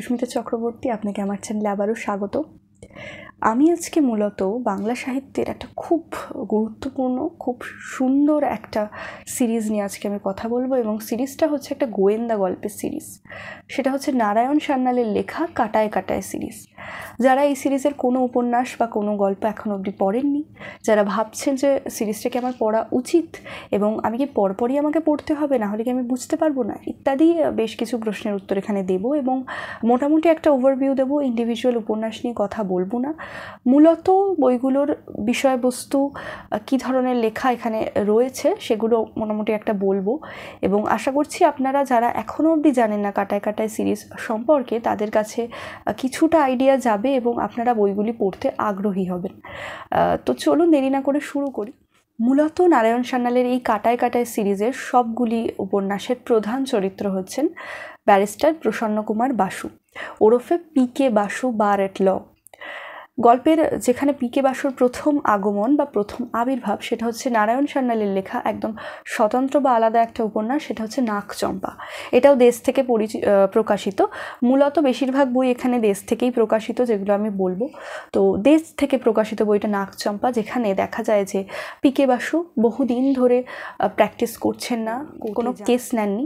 সুস্মিতা চক্রবর্তী আপনাকে আমার চ্যানেলে আবারও স্বাগত আমি আজকে মূলত বাংলা সাহিত্যের একটা খুব গুরুত্বপূর্ণ খুব সুন্দর একটা সিরিজ নিয়ে আজকে আমি কথা বলবো এবং সিরিজটা হচ্ছে একটা গোয়েন্দা গল্পের সিরিজ সেটা হচ্ছে নারায়ণ সান্যালের লেখা কাটায় কাটায় সিরিজ যারা এই সিরিজের কোনো উপন্যাস বা কোনো গল্প এখন অবধি পড়েননি যারা ভাবছেন যে সিরিজটাকে আমার পড়া উচিত এবং আমি কি পরপরই আমাকে পড়তে হবে না হলে কি আমি বুঝতে পারবো না ইত্যাদি বেশ কিছু প্রশ্নের উত্তর এখানে দেব এবং মোটামুটি একটা ওভারভিউ দেবো ইন্ডিভিজুয়াল উপন্যাস নিয়ে কথা বলবো বলবো না মূলত বইগুলোর বিষয়বস্তু কি ধরনের লেখা এখানে রয়েছে সেগুলো মোটামুটি একটা বলবো এবং আশা করছি আপনারা যারা এখনও অবধি জানেন না কাটায় কাটায় সিরিজ সম্পর্কে তাদের কাছে কিছুটা আইডিয়া যাবে এবং আপনারা বইগুলি পড়তে আগ্রহী হবেন তো চলুন দেরি না করে শুরু করি মূলত নারায়ণ সান্যালের এই কাটায় কাটায় সিরিজের সবগুলি উপন্যাসের প্রধান চরিত্র হচ্ছেন ব্যারিস্টার প্রসন্ন কুমার বাসু ওরফে পি কে বাসু বার এট ল গল্পের যেখানে পিকে বাসুর প্রথম আগমন বা প্রথম আবির্ভাব সেটা হচ্ছে নারায়ণ সান্যালের লেখা একদম স্বতন্ত্র বা আলাদা একটা উপন্যাস সেটা হচ্ছে নাকচম্পা এটাও দেশ থেকে পরিচি প্রকাশিত মূলত বেশিরভাগ বই এখানে দেশ থেকেই প্রকাশিত যেগুলো আমি বলবো তো দেশ থেকে প্রকাশিত বইটা নাকচম্পা যেখানে দেখা যায় যে পিকে বাসু বহুদিন ধরে প্র্যাকটিস করছেন না কোনো কেস নেননি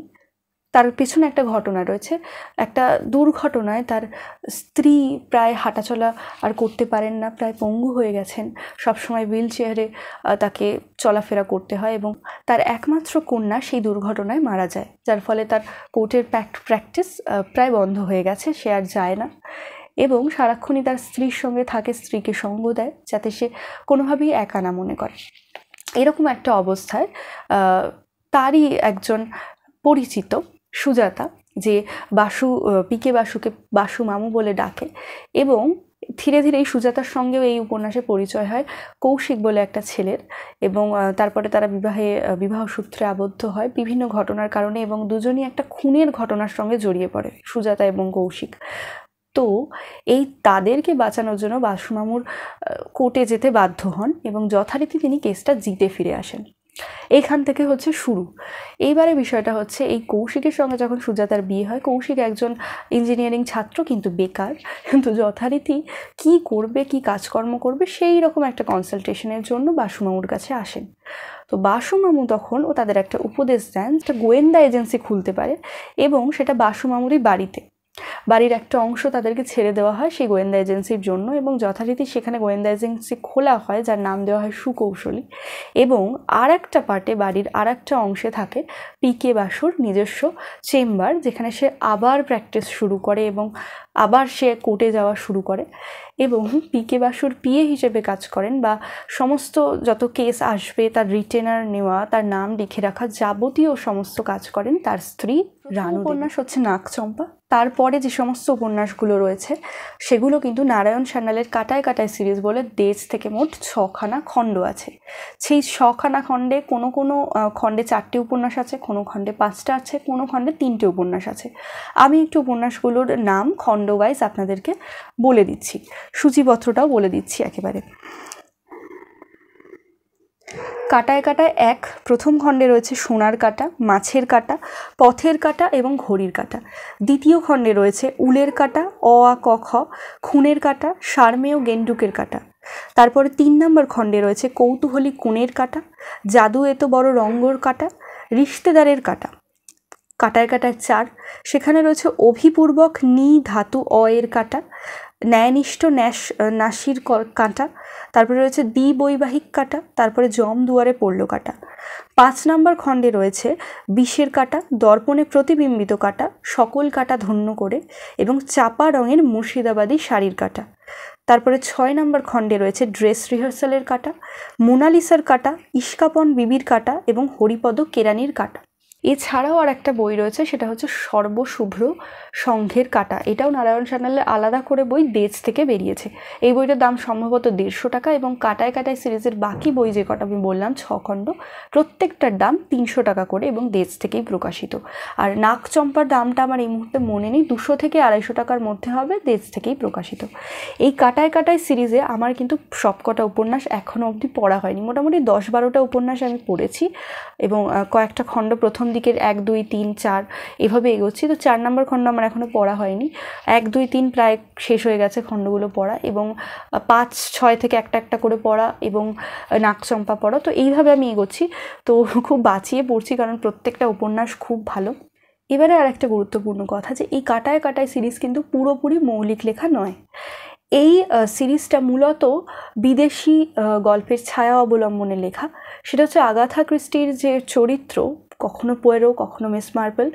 তার পেছনে একটা ঘটনা রয়েছে একটা দুর্ঘটনায় তার স্ত্রী প্রায় হাঁটাচলা আর করতে পারেন না প্রায় পঙ্গু হয়ে গেছেন সবসময় হুইল চেয়ারে তাকে চলাফেরা করতে হয় এবং তার একমাত্র কন্যা সেই দুর্ঘটনায় মারা যায় যার ফলে তার কোর্টের প্র্যাকটিস প্রায় বন্ধ হয়ে গেছে সে আর যায় না এবং সারাক্ষণই তার স্ত্রীর সঙ্গে থাকে স্ত্রীকে সঙ্গ দেয় যাতে সে কোনোভাবেই একা না মনে করে এরকম একটা অবস্থায় তারই একজন পরিচিত সুজাতা যে বাসু পিকে বাসুকে বাসু মামু বলে ডাকে এবং ধীরে ধীরে এই সুজাতার সঙ্গেও এই উপন্যাসে পরিচয় হয় কৌশিক বলে একটা ছেলের এবং তারপরে তারা বিবাহে বিবাহ সূত্রে আবদ্ধ হয় বিভিন্ন ঘটনার কারণে এবং দুজনই একটা খুনের ঘটনার সঙ্গে জড়িয়ে পড়ে সুজাতা এবং কৌশিক তো এই তাদেরকে বাঁচানোর জন্য বাসুমামুর কোর্টে যেতে বাধ্য হন এবং যথারীতি তিনি কেসটা জিতে ফিরে আসেন এইখান থেকে হচ্ছে শুরু এইবারে বিষয়টা হচ্ছে এই কৌশিকের সঙ্গে যখন সুজাতার বিয়ে হয় কৌশিক একজন ইঞ্জিনিয়ারিং ছাত্র কিন্তু বেকার কিন্তু যথারীতি কি করবে কি কাজকর্ম করবে সেই রকম একটা কনসালটেশনের জন্য বাসুমামুর কাছে আসেন তো বাসুমামু তখন ও তাদের একটা উপদেশ দেন একটা গোয়েন্দা এজেন্সি খুলতে পারে এবং সেটা বাসুমামুরই বাড়িতে বাড়ির একটা অংশ তাদেরকে ছেড়ে দেওয়া হয় সেই গোয়েন্দা এজেন্সির জন্য এবং যথারীতি সেখানে গোয়েন্দা এজেন্সি খোলা হয় যার নাম দেওয়া হয় সুকৌশলী এবং আর একটা পার্টে বাড়ির আর একটা অংশে থাকে পিকে বাসুর নিজস্ব চেম্বার যেখানে সে আবার প্র্যাকটিস শুরু করে এবং আবার সে কোর্টে যাওয়া শুরু করে এবং পিকে বাসুর পিএ হিসেবে কাজ করেন বা সমস্ত যত কেস আসবে তার রিটেনার নেওয়া তার নাম লিখে রাখা যাবতীয় সমস্ত কাজ করেন তার স্ত্রী রানু উপন্যাস হচ্ছে নাকচম্পা তারপরে যে সমস্ত উপন্যাসগুলো রয়েছে সেগুলো কিন্তু নারায়ণ সান্যালের কাটায় কাটায় সিরিজ বলে দেশ থেকে মোট ছখানা খণ্ড আছে সেই ছখানা খণ্ডে কোনো কোনো খণ্ডে চারটে উপন্যাস আছে কোনো খণ্ডে পাঁচটা আছে কোনো খণ্ডে তিনটে উপন্যাস আছে আমি একটু উপন্যাসগুলোর নাম খণ্ড খণ্ড ওয়াইজ আপনাদেরকে বলে দিচ্ছি সূচিপত্রটাও বলে দিচ্ছি একেবারে কাটায় কাটায় এক প্রথম খণ্ডে রয়েছে সোনার কাটা মাছের কাটা পথের কাটা এবং ঘড়ির কাটা দ্বিতীয় খণ্ডে রয়েছে উলের কাটা অ আ ক খ খুনের কাটা সারমেয় গেন্ডুকের কাটা তারপরে তিন নম্বর খণ্ডে রয়েছে কৌতূহলী কুনের কাটা জাদু এত বড় রঙ্গর কাটা রিশতেদারের কাটা কাটায় কাটায় চার সেখানে রয়েছে অভিপূর্বক নি ধাতু অ এর কাটা ন্যায়নিষ্ঠ ন্যাস নাসির কাঁটা তারপরে রয়েছে দ্বিবৈবাহিক কাটা তারপরে জম দুয়ারে পড়ল কাটা পাঁচ নম্বর খণ্ডে রয়েছে বিষের কাটা দর্পণে প্রতিবিম্বিত কাটা সকল কাটা ধন্য করে এবং চাপা রঙের মুর্শিদাবাদী শাড়ির কাটা তারপরে ছয় নম্বর খণ্ডে রয়েছে ড্রেস রিহার্সালের কাটা মোনালিসার কাটা ইস্কাপন বিবির কাটা এবং হরিপদ কেরানির কাটা এছাড়াও আর একটা বই রয়েছে সেটা হচ্ছে সর্বশুভ্র সংঘের কাটা এটাও নারায়ণ সান্যালের আলাদা করে বই দেশ থেকে বেরিয়েছে এই বইটার দাম সম্ভবত দেড়শো টাকা এবং কাটায় কাটায় সিরিজের বাকি বই যে কটা আমি বললাম ছখণ্ড প্রত্যেকটার দাম তিনশো টাকা করে এবং দেশ থেকেই প্রকাশিত আর নাক চম্পার দামটা আমার এই মুহূর্তে মনে নেই দুশো থেকে আড়াইশো টাকার মধ্যে হবে দেশ থেকেই প্রকাশিত এই কাটায় কাটায় সিরিজে আমার কিন্তু সবকটা উপন্যাস এখনও অবধি পড়া হয়নি মোটামুটি দশ বারোটা উপন্যাস আমি পড়েছি এবং কয়েকটা খণ্ড প্রথম দিকের এক দুই তিন চার এভাবে এগোচ্ছি তো চার নম্বর খণ্ড আমার এখনও পড়া হয়নি এক দুই তিন প্রায় শেষ হয়ে গেছে খণ্ডগুলো পড়া এবং পাঁচ ছয় থেকে একটা একটা করে পড়া এবং নাকচম্পা পড়া তো এইভাবে আমি এগোচ্ছি তো খুব বাঁচিয়ে পড়ছি কারণ প্রত্যেকটা উপন্যাস খুব ভালো এবারে আর একটা গুরুত্বপূর্ণ কথা যে এই কাটায় কাটায় সিরিজ কিন্তু পুরোপুরি মৌলিক লেখা নয় এই সিরিজটা মূলত বিদেশি গল্পের ছায়া অবলম্বনে লেখা সেটা হচ্ছে আগাথা ক্রিস্টির যে চরিত্র কখনো পোয়েরো কখনো মিস মার্পেল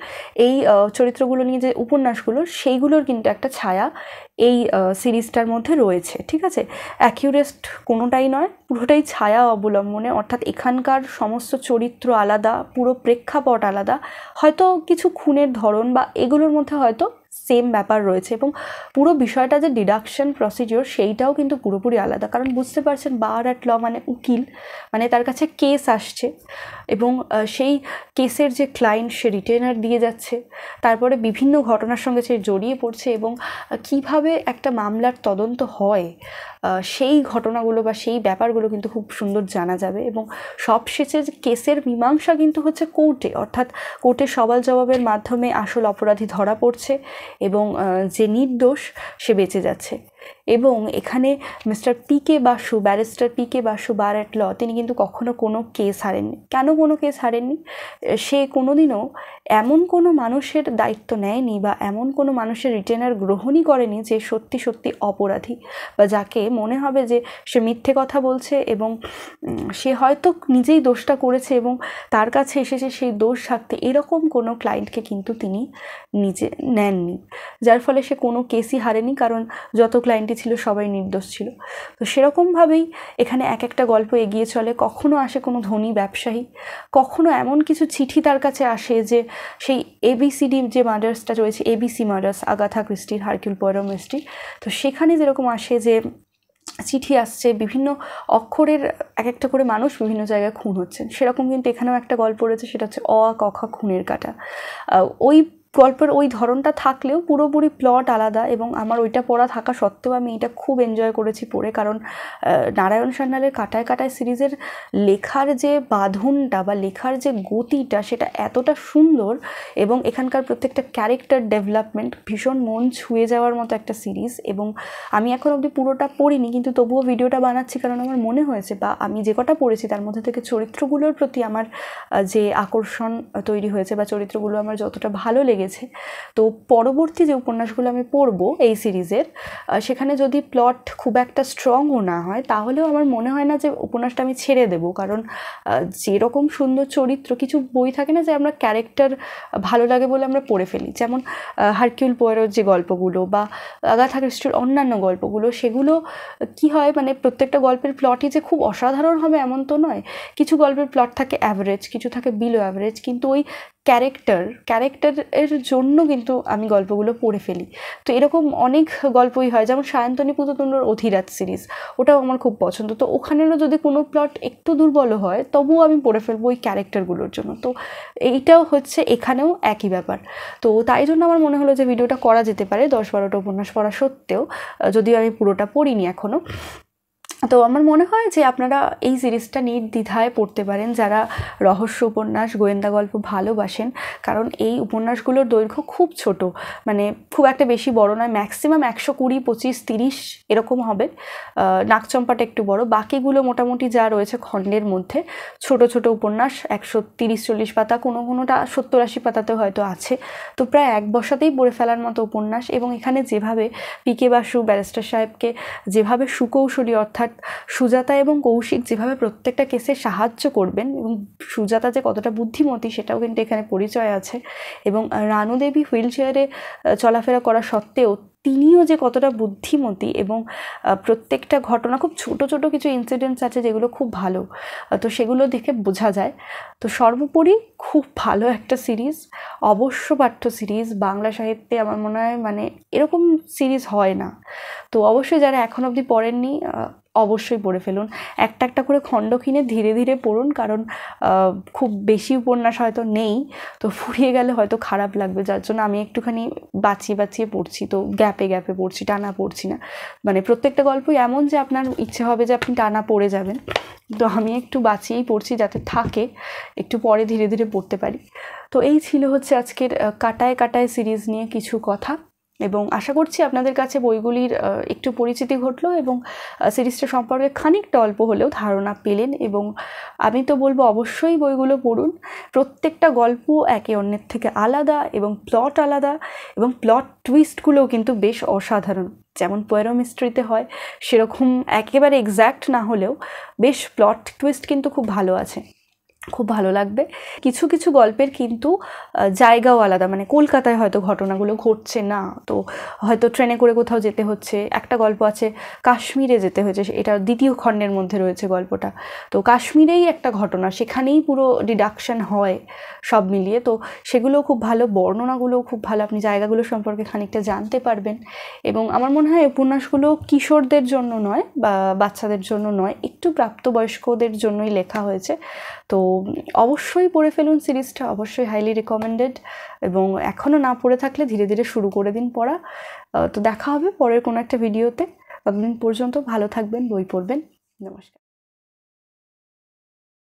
এই চরিত্রগুলো নিয়ে যে উপন্যাসগুলো সেইগুলোর কিন্তু একটা ছায়া এই সিরিজটার মধ্যে রয়েছে ঠিক আছে অ্যাকিউরেস্ট কোনোটাই নয় পুরোটাই ছায়া অবলম্বনে অর্থাৎ এখানকার সমস্ত চরিত্র আলাদা পুরো প্রেক্ষাপট আলাদা হয়তো কিছু খুনের ধরন বা এগুলোর মধ্যে হয়তো সেম ব্যাপার রয়েছে এবং পুরো বিষয়টা যে ডিডাকশন প্রসিডিওর সেইটাও কিন্তু পুরোপুরি আলাদা কারণ বুঝতে পারছেন বার অ্যাট ল মানে উকিল মানে তার কাছে কেস আসছে এবং সেই কেসের যে ক্লায়েন্ট সে রিটেনার দিয়ে যাচ্ছে তারপরে বিভিন্ন ঘটনার সঙ্গে সে জড়িয়ে পড়ছে এবং কিভাবে একটা মামলার তদন্ত হয় সেই ঘটনাগুলো বা সেই ব্যাপারগুলো কিন্তু খুব সুন্দর জানা যাবে এবং সবশেষে কেসের মীমাংসা কিন্তু হচ্ছে কোর্টে অর্থাৎ কোর্টে সওয়াল জবাবের মাধ্যমে আসল অপরাধী ধরা পড়ছে এবং যে নির্দোষ সে বেঁচে যাচ্ছে এবং এখানে mister P K Basu barrister P K Basu bar at law তিনি কিন্তু কখনো কোনো কেস হারেননি কেন কোনো কেস হারেননি সে কোনোদিনও এমন কোনো মানুষের দায়িত্ব নেয়নি বা এমন কোনো মানুষের রিটেনার গ্রহণই করেনি যে সত্যি সত্যি অপরাধী বা যাকে মনে হবে যে সে মিথ্যে কথা বলছে এবং সে হয়তো নিজেই দোষটা করেছে এবং তার কাছে এসেছে সেই দোষ থাকতে এরকম কোনো ক্লায়েন্টকে কিন্তু তিনি নিজে নেননি যার ফলে সে কোনো কেসই হারেনি কারণ যত ক্লায়েন্টই ছিল সবাই নির্দোষ ছিল তো সেরকমভাবেই এখানে এক একটা গল্প এগিয়ে চলে কখনো আসে কোনো ধনী ব্যবসায়ী কখনো এমন কিছু চিঠি তার কাছে আসে যে সেই এবিসিডি যে মার্ডার্সটা রয়েছে এবিসি মার্ডার্স আগাথা ক্রিস্টির হারকিউল পয়রম মিস্ট্রি তো সেখানে যেরকম আসে যে চিঠি আসছে বিভিন্ন অক্ষরের এক একটা করে মানুষ বিভিন্ন জায়গায় খুন হচ্ছেন সেরকম কিন্তু এখানেও একটা গল্প রয়েছে সেটা হচ্ছে অ কখা খুনের কাটা ওই গল্পের ওই ধরনটা থাকলেও পুরোপুরি প্লট আলাদা এবং আমার ওইটা পড়া থাকা সত্ত্বেও আমি এটা খুব এনজয় করেছি পড়ে কারণ নারায়ণ সান্যালের কাটায় কাটায় সিরিজের লেখার যে বাঁধনটা বা লেখার যে গতিটা সেটা এতটা সুন্দর এবং এখানকার প্রত্যেকটা ক্যারেক্টার ডেভেলপমেন্ট ভীষণ মন ছুঁয়ে যাওয়ার মতো একটা সিরিজ এবং আমি এখন অবধি পুরোটা পড়িনি কিন্তু তবুও ভিডিওটা বানাচ্ছি কারণ আমার মনে হয়েছে বা আমি যে কটা পড়েছি তার মধ্যে থেকে চরিত্রগুলোর প্রতি আমার যে আকর্ষণ তৈরি হয়েছে বা চরিত্রগুলো আমার যতটা ভালো লেগেছে গিয়েছে তো পরবর্তী যে উপন্যাসগুলো আমি পড়ব এই সিরিজের সেখানে যদি প্লট খুব একটা স্ট্রংও না হয় তাহলেও আমার মনে হয় না যে উপন্যাসটা আমি ছেড়ে দেব কারণ যেরকম সুন্দর চরিত্র কিছু বই থাকে না যে আমরা ক্যারেক্টার ভালো লাগে বলে আমরা পড়ে ফেলি যেমন হারকিউল পোয়ারোর যে গল্পগুলো বা আগাথা ক্রিস্টির অন্যান্য গল্পগুলো সেগুলো কি হয় মানে প্রত্যেকটা গল্পের প্লটই যে খুব অসাধারণ হবে এমন তো নয় কিছু গল্পের প্লট থাকে অ্যাভারেজ কিছু থাকে বিলো অ্যাভারেজ কিন্তু ওই ক্যারেক্টার ক্যারেক্টারের জন্য কিন্তু আমি গল্পগুলো পড়ে ফেলি তো এরকম অনেক গল্পই হয় যেমন সায়ন্তনী পুততুণ্ডর অধিরাত সিরিজ ওটাও আমার খুব পছন্দ তো ওখানেরও যদি কোনো প্লট একটু দুর্বল হয় তবুও আমি পড়ে ফেলবো ওই ক্যারেক্টারগুলোর জন্য তো এইটাও হচ্ছে এখানেও একই ব্যাপার তো তাই জন্য আমার মনে হলো যে ভিডিওটা করা যেতে পারে দশ বারোটা উপন্যাস পড়া সত্ত্বেও যদিও আমি পুরোটা পড়িনি এখনও তো আমার মনে হয় যে আপনারা এই সিরিজটা নির্দ্বিধায় পড়তে পারেন যারা রহস্য উপন্যাস গোয়েন্দা গল্প ভালোবাসেন কারণ এই উপন্যাসগুলোর দৈর্ঘ্য খুব ছোট মানে খুব একটা বেশি বড় নয় ম্যাক্সিমাম একশো কুড়ি পঁচিশ তিরিশ এরকম হবে নাকচম্পাটা একটু বড় বাকিগুলো মোটামুটি যা রয়েছে খণ্ডের মধ্যে ছোট ছোট উপন্যাস একশো তিরিশ চল্লিশ পাতা কোনো কোনোটা সত্তর আশি পাতাতে হয়তো আছে তো প্রায় এক বসাতেই পড়ে ফেলার মতো উপন্যাস এবং এখানে যেভাবে পিকে বাসু ব্যারিস্টার সাহেবকে যেভাবে সুকৌশলী অর্থাৎ সুজাতা এবং কৌশিক যেভাবে প্রত্যেকটা কেসে সাহায্য করবেন এবং সুজাতা যে কতটা বুদ্ধিমতী সেটাও কিন্তু এখানে পরিচয় আছে এবং রানু দেবী হুইল চেয়ারে চলাফেরা করা সত্ত্বেও তিনিও যে কতটা বুদ্ধিমতী এবং প্রত্যেকটা ঘটনা খুব ছোট ছোট কিছু ইনসিডেন্টস আছে যেগুলো খুব ভালো তো সেগুলো দেখে বোঝা যায় তো সর্বোপরি খুব ভালো একটা সিরিজ অবশ্য পাঠ্য সিরিজ বাংলা সাহিত্যে আমার মনে হয় মানে এরকম সিরিজ হয় না তো অবশ্যই যারা এখন অবধি পড়েননি অবশ্যই পড়ে ফেলুন একটা একটা করে খণ্ড কিনে ধীরে ধীরে পড়ুন কারণ খুব বেশি উপন্যাস হয়তো নেই তো ফুরিয়ে গেলে হয়তো খারাপ লাগবে যার জন্য আমি একটুখানি বাঁচিয়ে বাঁচিয়ে পড়ছি তো গ্যাপে গ্যাপে পড়ছি টানা পড়ছি না মানে প্রত্যেকটা গল্পই এমন যে আপনার ইচ্ছে হবে যে আপনি টানা পড়ে যাবেন তো আমি একটু বাঁচিয়েই পড়ছি যাতে থাকে একটু পরে ধীরে ধীরে পড়তে পারি তো এই ছিল হচ্ছে আজকের কাটায় কাটায় সিরিজ নিয়ে কিছু কথা এবং আশা করছি আপনাদের কাছে বইগুলির একটু পরিচিতি ঘটলো এবং সিরিজটা সম্পর্কে খানিকটা অল্প হলেও ধারণা পেলেন এবং আমি তো বলবো অবশ্যই বইগুলো পড়ুন প্রত্যেকটা গল্প একে অন্যের থেকে আলাদা এবং প্লট আলাদা এবং প্লট টুইস্টগুলোও কিন্তু বেশ অসাধারণ যেমন পোয়েরো মিস্ট্রিতে হয় সেরকম একেবারে এক্স্যাক্ট না হলেও বেশ প্লট টুইস্ট কিন্তু খুব ভালো আছে খুব ভালো লাগবে কিছু কিছু গল্পের কিন্তু জায়গাও আলাদা মানে কলকাতায় হয়তো ঘটনাগুলো ঘটছে না তো হয়তো ট্রেনে করে কোথাও যেতে হচ্ছে একটা গল্প আছে কাশ্মীরে যেতে হয়েছে এটা দ্বিতীয় খণ্ডের মধ্যে রয়েছে গল্পটা তো কাশ্মীরেই একটা ঘটনা সেখানেই পুরো ডিডাকশন হয় সব মিলিয়ে তো সেগুলো খুব ভালো বর্ণনাগুলোও খুব ভালো আপনি জায়গাগুলো সম্পর্কে খানিকটা জানতে পারবেন এবং আমার মনে হয় উপন্যাসগুলো কিশোরদের জন্য নয় বা বাচ্চাদের জন্য নয় একটু প্রাপ্তবয়স্কদের জন্যই লেখা হয়েছে তো অবশ্যই পড়ে ফেলুন সিরিজটা অবশ্যই হাইলি রেকমেন্ডেড এবং এখনও না পড়ে থাকলে ধীরে ধীরে শুরু করে দিন পড়া তো দেখা হবে পরের কোনো একটা ভিডিওতে ততদিন পর্যন্ত ভালো থাকবেন বই পড়বেন নমস্কার